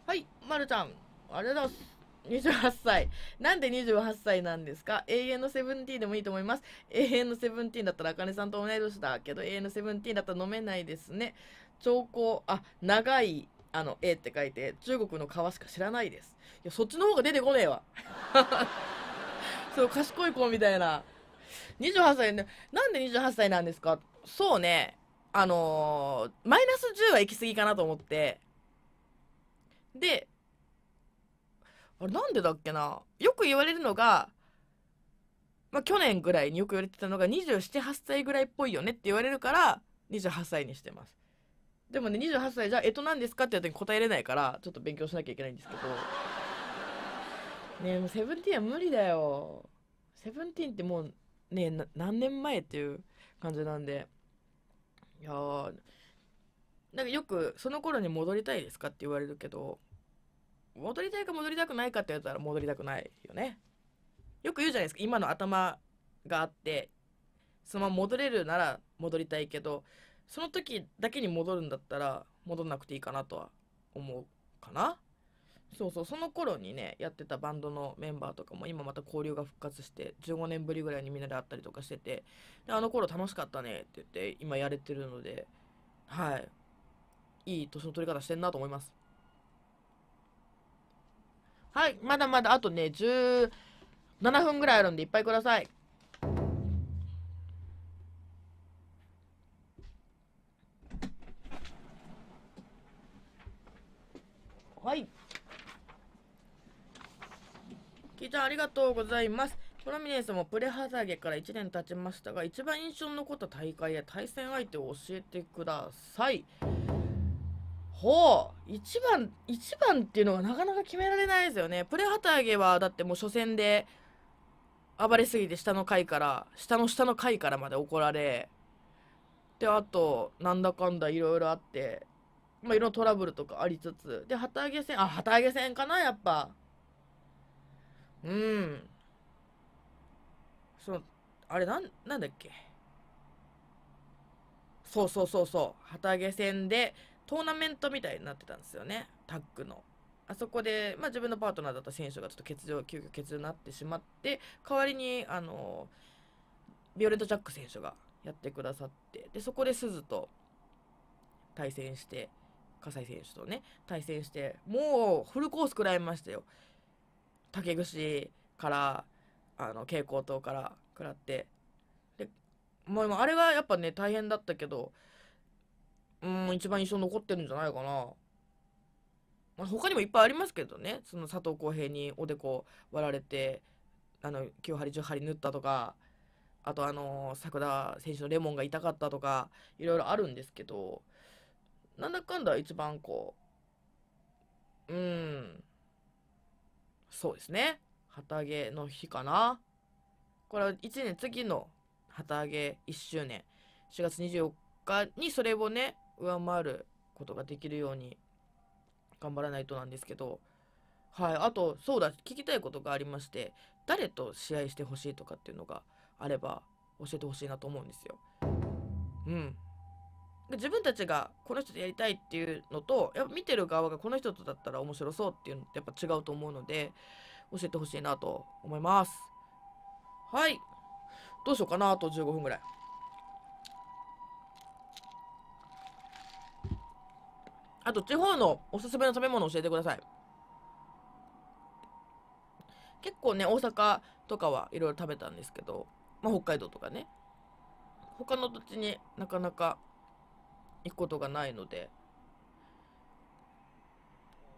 はいまるちゃんあれだ28歳なんで28歳なんですか永遠のセブンティーンでもいいと思います永遠のセブンティーンだったらあかねさんと同い年だけど永遠のセブンティーンだったら飲めないですね長考あ長いあの絵って書いて中国の川しか知らないですいやそっちの方が出てこねえわ そう賢い子みたいな28歳で、なんで28歳なんですかそうね、あのー、マイナス10は行き過ぎかなと思って。で、あれなんでだっけなよく言われるのが、まあ、去年ぐらいによく言われてたのが27、8歳ぐらいっぽいよねって言われるから28歳にしてます。でもね28歳じゃあえっとなんですかってやつに答えれないからちょっと勉強しなきゃいけないんですけど。ねもうセブンティーンは無理だよ。セブンティーンってもうね何年前っていう感じなんでいやなんかよくその頃に戻りたいですかって言われるけど戻りたいか戻りたくないかって言ったら戻りたくないよねよく言うじゃないですか今の頭があってそのまま戻れるなら戻りたいけどその時だけに戻るんだったら戻んなくていいかなとは思うかなそうそうその頃にねやってたバンドのメンバーとかも今また交流が復活して15年ぶりぐらいにみんなで会ったりとかしててであの頃楽しかったねって言って今やれてるのではいいい年の取り方してんなと思いますはいまだまだあとね17分ぐらいあるんでいっぱいくださいはい聞いたありがとうございます。プラミネーさんもプレハザゲから1年経ちましたが、一番印象に残った大会や対戦相手を教えてください。ほう1番1番っていうのがなかなか決められないですよねプレハタゲはだってもう初戦で暴れすぎて下の階から下の下の階からまで怒られであとなんだかんだいろいろあってまあいろんなトラブルとかありつつで旗揚げ戦あ旗揚げ戦かなやっぱうん。その、あれ、なん、なんだっけ。そうそうそうそう。旗揚げ戦で、トーナメントみたいになってたんですよね。タッグの。あそこで、まあ、自分のパートナーだった選手がちょっと欠場、急遽欠場になってしまって、代わりに、あの、ビオレット・ジャック選手がやってくださって、で、そこで鈴と対戦して、葛西選手とね、対戦して、もうフルコース食らいましたよ。竹串からあの蛍光灯から食らってで、まあ、あれはやっぱね大変だったけどうん一番印象残ってるんじゃないかな、まあ、他にもいっぱいありますけどねその佐藤浩平におでこ割られてあの9針10針縫ったとかあとあの桜田選手のレモンが痛かったとかいろいろあるんですけどなんだかんだ一番こううんそうですね。旗揚げの日かな。これは1年次の旗揚げ1周年4月24日にそれをね上回ることができるように頑張らないとなんですけどはいあとそうだ聞きたいことがありまして誰と試合してほしいとかっていうのがあれば教えてほしいなと思うんですよ。うん自分たちがこの人とやりたいっていうのとやっぱ見てる側がこの人とだったら面白そうっていうのってやっぱ違うと思うので教えてほしいなと思いますはいどうしようかなあと15分ぐらいあと地方のおすすめの食べ物教えてください結構ね大阪とかはいろいろ食べたんですけど、まあ、北海道とかね他の土地になかなか行くことがないので、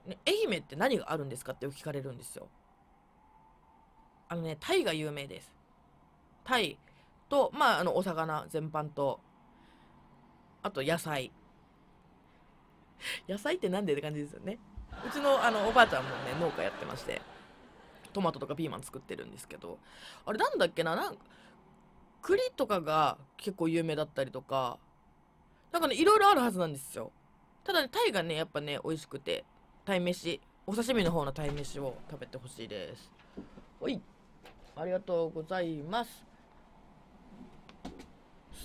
ね、愛媛って何があるんですかってよく聞かれるんですよあのねタイが有名ですタイとまああのお魚全般とあと野菜野菜って何でって感じですよねうちのあのおばあちゃんもね農家やってましてトマトとかピーマン作ってるんですけどあれなんだっけななんか栗とかが結構有名だったりとかなんかね、いろいろあるはずなんですよ。ただね、タイがね、やっぱね、美味しくて、鯛飯、お刺身の方の鯛飯を食べてほしいです。ほい。ありがとうございます。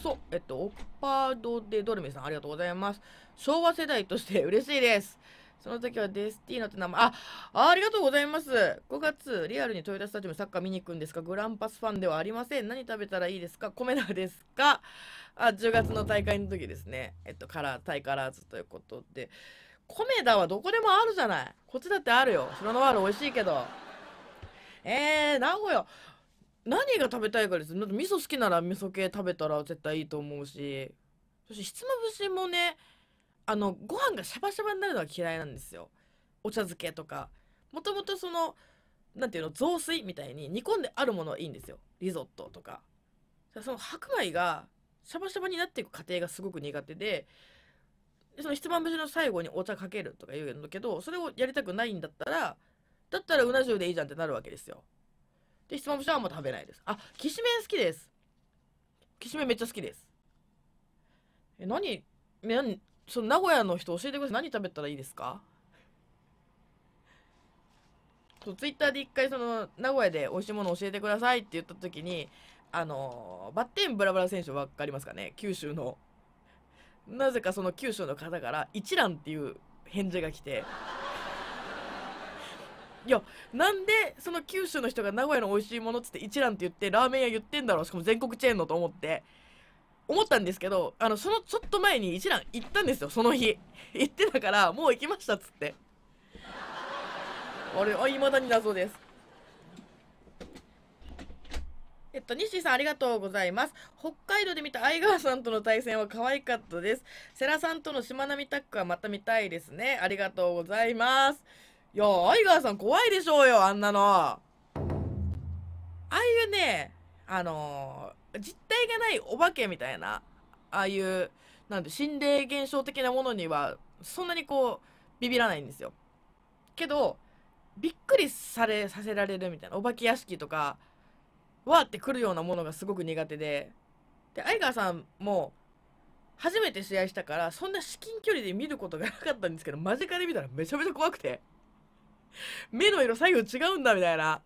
そう、えっと、オッパード・デ・ドルメさん、ありがとうございます。昭和世代として嬉しいです。その時はデスティーノって名前あありがとうございます5月リアルにトヨタスタジアムサッカー見に行くんですかグランパスファンではありません何食べたらいいですか米田ですかあ10月の大会の時ですねえっとカラータイカラーズということで米田はどこでもあるじゃないこっちだってあるよロのワール美味しいけどえー、名古屋何が食べたいかです味噌好きなら味噌系食べたら絶対いいと思うしそしてひつまぶしもねあのご飯がシャバシャバになるのは嫌いなんですよお茶漬けとかもともとその何ていうの雑炊みたいに煮込んであるものはいいんですよリゾットとかその白米がシャバシャバになっていく過程がすごく苦手でそのひつまぶしの最後にお茶かけるとか言うんだけどそれをやりたくないんだったらだったらうな重でいいじゃんってなるわけですよでひつまぶしはあんま食べないですあきしめん好きですきしめんめっちゃ好きですえ何その名古屋の人教えてください何食べたらいいですかそうツイッターで一回その名古屋で美味しいもの教えてくださいって言った時にあのバッテンブラブラ選手分かりますかね九州のなぜかその九州の方から一蘭っていう返事が来ていやなんでその九州の人が名古屋の美味しいものっつって一蘭って言ってラーメン屋言ってんだろうしかも全国チェーンのと思って思ったんですけど、あの、そのちょっと前に一蘭行ったんですよ、その日。行ってたから、もう行きましたっつって。あれ、あ、未だに謎です。えっと、西さんありがとうございます。北海道で見た相川さんとの対戦は可愛かったです。世良さんとのしまなみタックはまた見たいですね。ありがとうございます。いや、相川さん怖いでしょうよ、あんなの。ああいうね、あの実体がないお化けみたいなああいうなんて心霊現象的なものにはそんなにこうビビらないんですよけどびっくりされさせられるみたいなお化け屋敷とかわーってくるようなものがすごく苦手でで相川さんも初めて試合したからそんな至近距離で見ることがなかったんですけど間近で見たらめちゃめちゃ怖くて目の色左右違うんだみたいな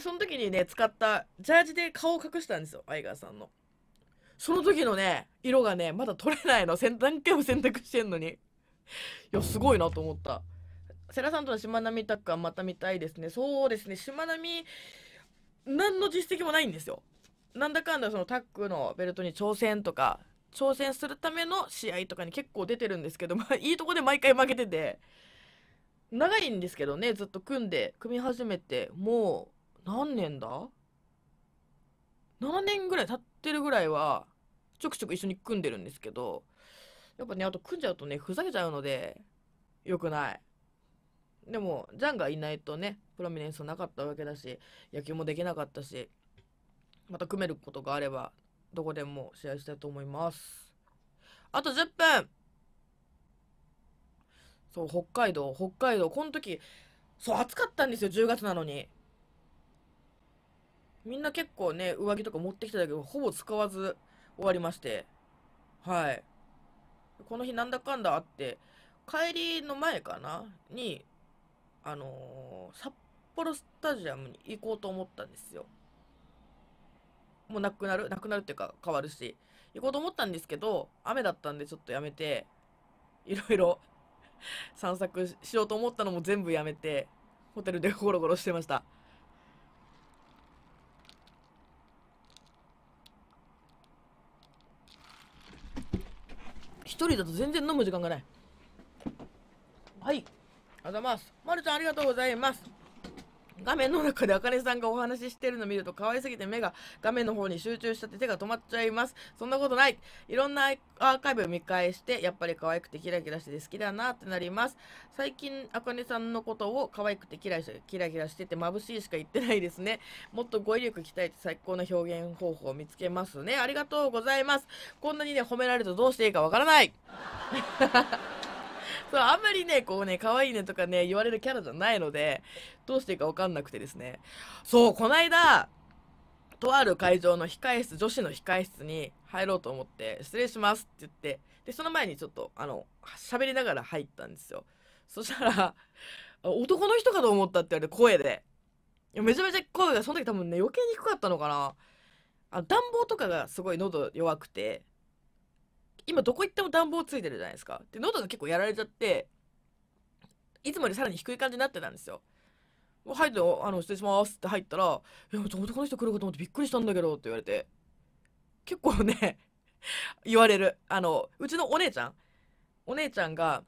その時にね、使ったジャージで顔を隠したんですよ、相川さんの。その時のね、色がね、まだ取れないの。何回も洗濯してんのに。いや、すごいなと思った。世良さんとのしまなみタッグはまた見たいですね。そうですね、しまなみ、何の実績もないんですよ。なんだかんだそのタッグのベルトに挑戦とか、挑戦するための試合とかに結構出てるんですけど、まあ、いいとこで毎回負けてて、長いんですけどね、ずっと組んで、組み始めて、もう、何年だ ?7 年ぐらい経ってるぐらいは、ちょくちょく一緒に組んでるんですけど、やっぱね、あと組んじゃうとね、ふざけちゃうので、良くない。でも、ジャンがいないとね、プロミネンスなかったわけだし、野球もできなかったし、また組めることがあれば、どこでも試合したいと思います。あと10分そう、北海道、北海道、この時、そう、暑かったんですよ、10月なのに。みんな結構ね、上着とか持ってきてたけど、ほぼ使わず終わりまして。はい。この日なんだかんだあって、帰りの前かなに、あのー、札幌スタジアムに行こうと思ったんですよ。もうなくなるなくなるっていうか変わるし。行こうと思ったんですけど、雨だったんでちょっとやめて、いろいろ 散策しようと思ったのも全部やめて、ホテルでゴロゴロしてました。人だと全然飲む時間がないはいありがとうございますまるちゃんありがとうございます画面の中であかねさんがお話ししてるの見ると可愛すぎて目が画面の方に集中しちゃって手が止まっちゃいます。そんなことない。いろんなアーカイブ見返して、やっぱり可愛くてキラキラしてて好きだなってなります。最近、あかねさんのことを可愛くてキラキラキラしてて眩しいしか言ってないですね。もっと語彙力鍛えて最高の表現方法を見つけますね。ありがとうございます。こんなにね、褒められるとどうしていいかわからない。そうあんまりねこうね可愛いねとかね言われるキャラじゃないのでどうしていいか分かんなくてですねそうこないだとある会場の控え室女子の控え室に入ろうと思って「失礼します」って言ってでその前にちょっとあの喋りながら入ったんですよそしたら男の人かと思ったって言われて声でいやめちゃめちゃ声がその時多分ね余計に低かったのかなあ暖房とかがすごい喉弱くて今どこ行っても暖房ついてるじゃないですかで喉が結構やられちゃっていつもよりさらに低い感じになってたんですよ入って、あの、失礼しますって入ったら、いや、男の人来るかと思ってびっくりしたんだけどって言われて、結構ね 言われる。あの、うちのお姉ちゃん、お姉ちゃんが、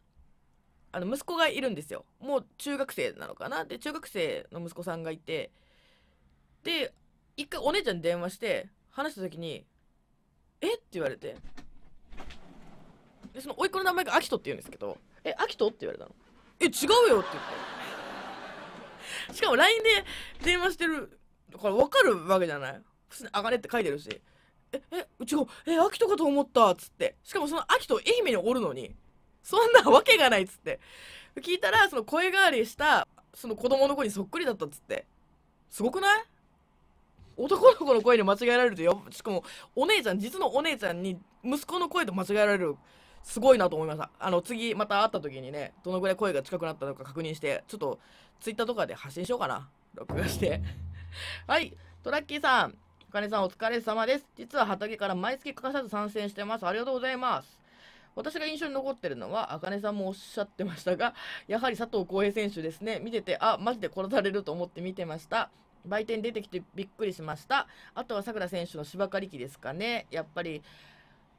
あの、息子がいるんですよ。もう中学生なのかなで、中学生の息子さんがいて、で、一回お姉ちゃんに電話して、話した時に、えって言われて、でその甥っ子の名前がアキトって言うんですけど「えアキト?」って言われたの「え違うよ」って言って しかも LINE で電話してるこれ分かるわけじゃない普通に「あがれ」って書いてるし「ええ違うえアキトかと思った」っつってしかもそのアキト愛媛におるのにそんなわけがないっつって聞いたらその声変わりしたその子供の子にそっくりだったっつってすごくない男の子の声に間違えられるとやしかもお姉ちゃん実のお姉ちゃんに息子の声と間違えられるすごいなと思いましたあの次また会った時にねどのぐらい声が近くなったのか確認してちょっとツイッターとかで発信しようかな録画して はいトラッキーさんお金さんお疲れ様です実は畑から毎月欠かさず参戦してますありがとうございます私が印象に残ってるのは、あかねさんもおっしゃってましたが、やはり佐藤浩平選手ですね。見てて、あ、マジで殺されると思って見てました。売店出てきてびっくりしました。あとはさくら選手の芝刈り機ですかね。やっぱり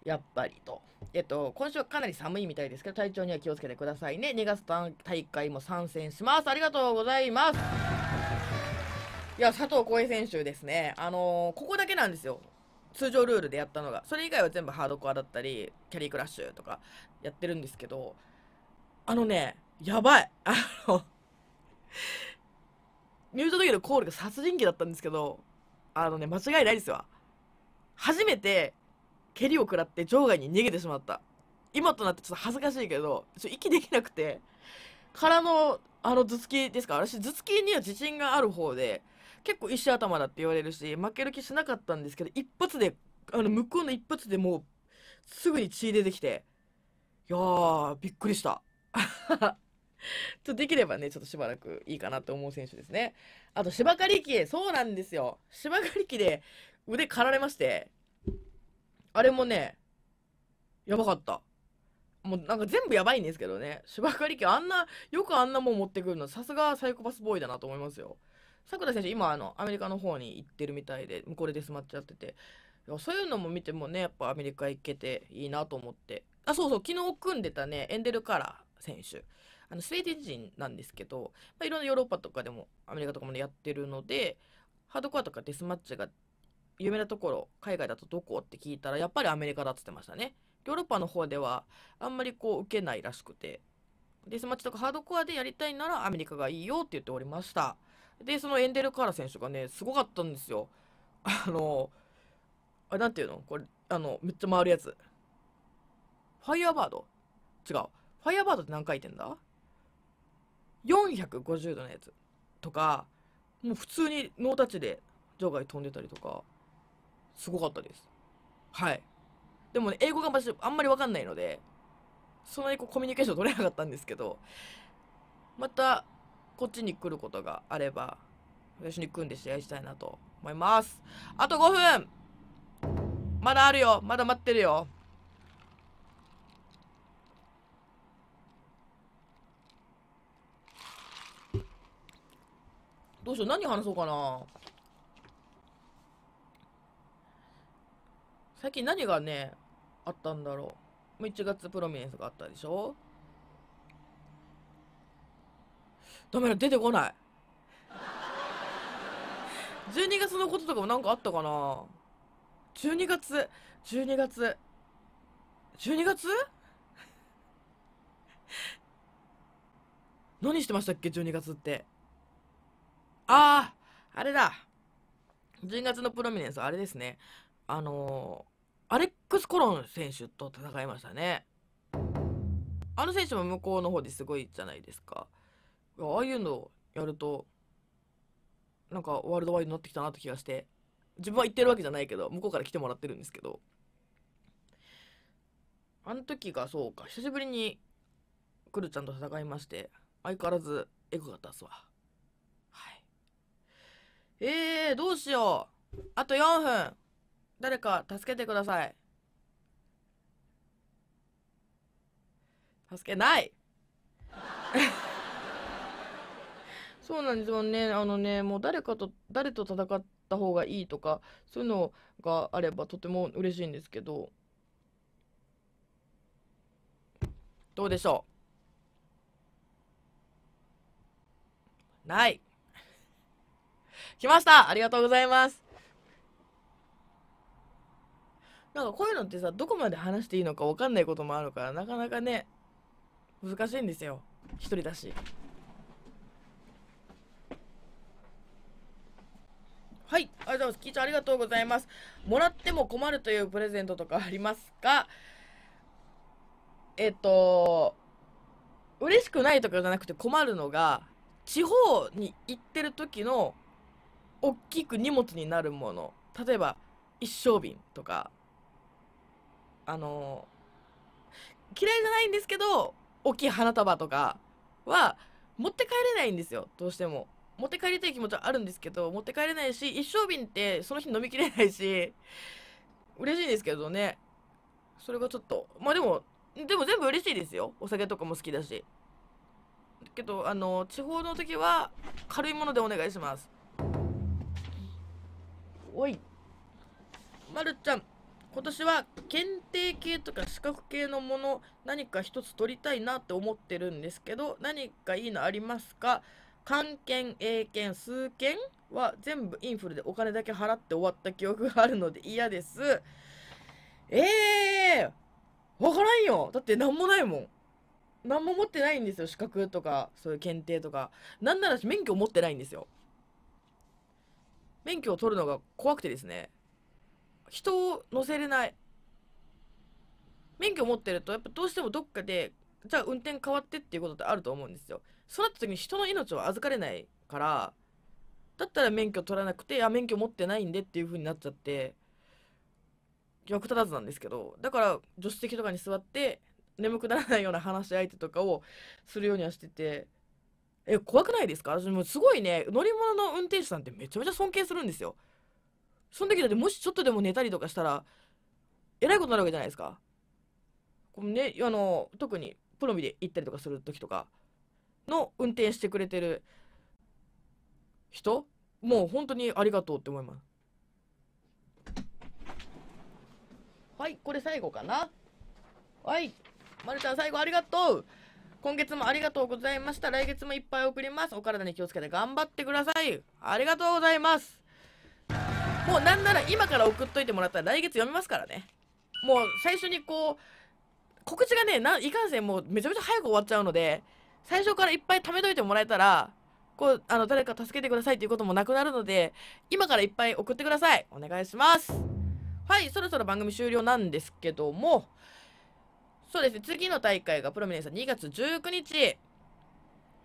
やっぱりと。えっと、今週はかなり寒いみたいですけど、体調には気をつけてくださいね。2月大会も参戦します。ありがとうございます。いや、佐藤浩平選手ですね。あのー、ここだけなんですよ。通常ルールでやったのが。それ以外は全部ハードコアだったり、キャリークラッシュとかやってるんですけど、あのね、やばい。あの入場時のコールが殺人鬼だったんですけど、あのね、間違いないですわ。初めて蹴りを食らって場外に逃げてしまった今となってちょっと恥ずかしいけどちょ息できなくて空のあの頭突きですか私頭突きには自信がある方で結構石頭だって言われるし負ける気しなかったんですけど一発であの向こうの一発でもうすぐに血出てきていやーびっくりした ちょできればね、ちょっとしばらくいいかなと思う選手ですね。あと、芝刈り機、そうなんですよ。芝刈り機で腕刈られまして、あれもね、やばかった。もうなんか全部やばいんですけどね。芝刈り機あんな、よくあんなもん持ってくるの、さすがサイコパスボーイだなと思いますよ。さくら選手、今あの、アメリカの方に行ってるみたいで、向こうでデスマッチやってて。そういうのも見てもね、やっぱアメリカ行けていいなと思って。あ、そうそう、昨日組んでたね、エンデル・カラー選手。あのスウェーデン人なんですけど、まあ、いろんなヨーロッパとかでもアメリカとかも、ね、やってるのでハードコアとかデスマッチが有名なところ、海外だとどこって聞いたら、やっぱりアメリカだって言ってましたね。ヨーロッパの方では、あんまりこう、受けないらしくて。デスマッチとかハードコアでやりたいならアメリカがいいよって言っておりました。で、そのエンデル・カーラ選手がね、すごかったんですよ。あの、あなんていうのこれ、あの、めっちゃ回るやつ。ファイアバード違う。ファイアバードって何回転だ ?450 度のやつ。とか、もう普通にノータッチで場外飛んでたりとか。すごかったですはいでもね英語があんまり分かんないのでそんなにこうコミュニケーション取れなかったんですけどまたこっちに来ることがあれば私に組んで試合したいなと思いますあと5分まだあるよまだ待ってるよどうしよう何話そうかな最近何がね、あったんだろう。1月プロミネンスがあったでしょダメだ、出てこない。12月のこととかもなんかあったかな12月、12月、12月何してましたっけ、12月って。ああ、あれだ。10月のプロミネンス、あれですね。あのーアレックス・コロン選手と戦いましたねあの選手も向こうの方ですごいじゃないですかああいうのをやるとなんかワールドワイドになってきたなって気がして自分は行ってるわけじゃないけど向こうから来てもらってるんですけどあの時がそうか久しぶりにクルちゃんと戦いまして相変わらずエゴが出すわはいえー、どうしようあと4分誰か助けてください。助けない そうなんですよね。あのね、もう誰かと、誰と戦った方がいいとか、そういうのがあればとても嬉しいんですけど。どうでしょうない来ましたありがとうございますなんかこういうのってさ、どこまで話していいのか分かんないこともあるから、なかなかね、難しいんですよ。一人だし。はい。ありがとうございます。キーちゃんありがとうございます。もらっても困るというプレゼントとかありますかえっと、嬉しくないとかじゃなくて困るのが、地方に行ってる時の、大きく荷物になるもの。例えば、一升瓶とか、あの嫌いじゃないんですけど大きい花束とかは持って帰れないんですよどうしても持って帰りたい気持ちはあるんですけど持って帰れないし一升瓶ってその日飲みきれないし嬉しいんですけどねそれがちょっとまあでもでも全部嬉しいですよお酒とかも好きだしだけどあの地方の時は軽いものでお願いしますおいまるちゃん今年は検定系とか資格系のもの何か一つ取りたいなって思ってるんですけど何かいいのありますか漢検、英検、数検は全部インフルでお金だけ払って終わった記憶があるので嫌です。ええー、わからんよ。だって何もないもん。何も持ってないんですよ。資格とか、そういう検定とか。なんなら免許持ってないんですよ。免許を取るのが怖くてですね。人を乗せれない免許持ってるとやっぱどうしてもどっかでじゃあ運転変わってっていうことってあると思うんですよそうなった時に人の命を預かれないからだったら免許取らなくてあ免許持ってないんでっていう風になっちゃって役立たずなんですけどだから助手席とかに座って眠くならないような話し相手とかをするようにはしててえ怖くないですか私もすごいね乗り物の運転手さんってめちゃめちゃ尊敬するんですよその時だってもしちょっとでも寝たりとかしたらえらいことになるわけじゃないですかこう、ね、あの特にプロミで行ったりとかする時とかの運転してくれてる人もう本当にありがとうって思いますはいこれ最後かなはいまるちゃん最後ありがとう今月もありがとうございました来月もいっぱい送りますお体に気をつけて頑張ってくださいありがとうございますもうなんなら今から送っといてもらったら来月読みますからねもう最初にこう告知がねないかんせんもうめちゃめちゃ早く終わっちゃうので最初からいっぱい貯めといてもらえたらこうあの誰か助けてくださいっていうこともなくなるので今からいっぱい送ってくださいお願いしますはいそろそろ番組終了なんですけどもそうですね次の大会がプロミネンス2月19日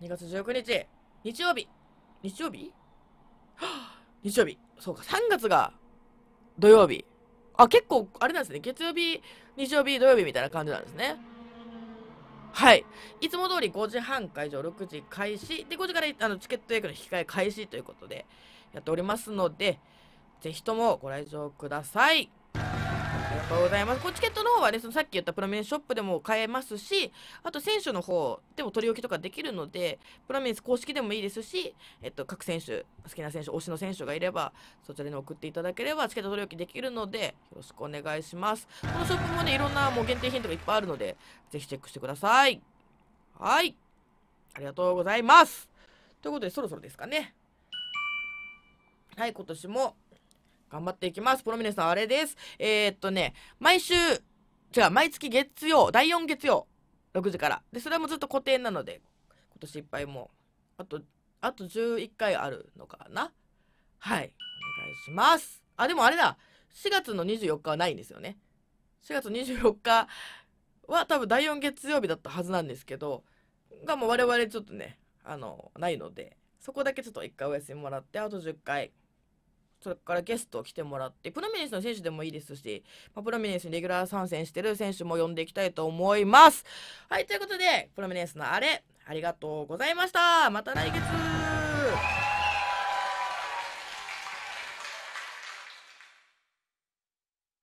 2月19日日曜日日曜日はあ 日曜日そうか、3月が土曜日。あ、結構、あれなんですね。月曜日、日曜日、土曜日みたいな感じなんですね。はい。いつも通り5時半会場、6時開始。で、5時からあのチケット予約の引き換え開始ということでやっておりますので、ぜひともご来場ください。がとうございます。こうチケットの方はね、そのさっき言ったプラメンショップでも買えますし、あと選手の方でも取り置きとかできるので、プラメンス公式でもいいですし、えっと、各選手、好きな選手、推しの選手がいれば、そちらに送っていただければ、チケット取り置きできるので、よろしくお願いします。このショップもね、いろんなもう限定品とかいっぱいあるので、ぜひチェックしてください。はい。ありがとうございます。ということで、そろそろですかね。はい、今年も頑張っていきます。プロミネさん、あれです。えー、っとね、毎週、違う、毎月月曜、第4月曜、6時から。で、それもずっと固定なので、今年いっぱいもう、あと、あと11回あるのかな。はい。お願いします。あ、でもあれだ。4月の24日はないんですよね。4月24日は多分第4月曜日だったはずなんですけど、がもう我々ちょっとね、あの、ないので、そこだけちょっと1回お休みもらって、あと10回それからゲスト来てもらって、プロミネンスの選手でもいいですし、まあ、プロミネンスにレギュラー参戦してる選手も呼んでいきたいと思います。はい、ということで、プロミネンスのあれ、ありがとうございました。また来月。